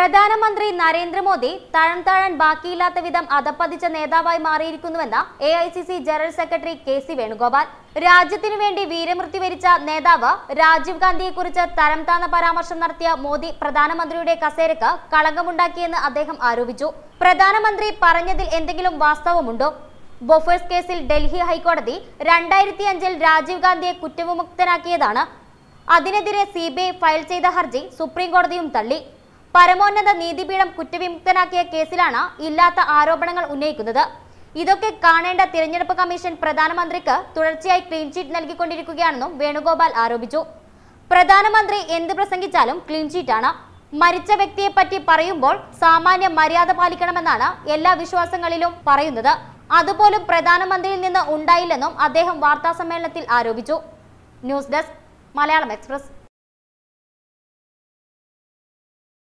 പ്രധാനമന്ത്രി നരേന്ദ്രമോദി തഴം താഴാൻ ബാക്കിയില്ലാത്ത വിധം അധപ്പതിച്ച നേതാവായി മാറിയിരിക്കുന്നുവെന്ന് A I C C general secretary K C Venugopal രാജ്യത്തിനു വേണ്ടി വീരമൃത്യു വരിച്ച നേതാവ് രാജീവ് ഗാന്ധിയെക്കുറിച്ച് തരം താന്ന പരാമർശം നടത്തിയ മോദി പ്രധാനമന്ത്രിയുടെ കസേരക്ക് കളങ്കമുണ്ടാക്കിയെന്ന് അദ്ദേഹം ആരോപിച്ചു പ്രധാനമന്ത്രി പറഞ്ഞതിൽ എന്തെങ്കിലും വാസ്തവമുണ്ടോ ബൊഫേഴ്സ് കേസിൽ ഡൽഹി ഹൈക്കോടതി രണ്ടായിരത്തി അഞ്ചിൽ രാജീവ് ഗാന്ധിയെ കുറ്റവിമുക്തനാക്കിയതാണ് അതിനെതിരെ സി ഫയൽ ചെയ്ത ഹർജി സുപ്രീം കോടതിയും തള്ളി പരമോന്നത നീതിപീഠം കുറ്റവിമുക്തനാക്കിയ കേസിലാണ് ഇല്ലാത്ത ആരോപണങ്ങൾ ഉന്നയിക്കുന്നത് ഇതൊക്കെ കാണേണ്ട തിരഞ്ഞെടുപ്പ് കമ്മീഷൻ പ്രധാനമന്ത്രിക്ക് തുടർച്ചയായി ക്ലീൻ ചീറ്റ് നൽകിക്കൊണ്ടിരിക്കുകയാണെന്നും വേണുഗോപാൽ ആരോപിച്ചു പ്രധാനമന്ത്രി എന്ത് പ്രസംഗിച്ചാലും ക്ലീൻ ചീറ്റാണ് മരിച്ച വ്യക്തിയെപ്പറ്റി പറയുമ്പോൾ സാമാന്യ മര്യാദ പാലിക്കണമെന്നാണ് എല്ലാ വിശ്വാസങ്ങളിലും പറയുന്നത് അതുപോലും പ്രധാനമന്ത്രിയിൽ നിന്ന് ഉണ്ടായില്ലെന്നും അദ്ദേഹം വാർത്താസമ്മേളനത്തിൽ ആരോപിച്ചു ന്യൂസ് ഡെസ്ക് മലയാളം എക്സ്പ്രസ്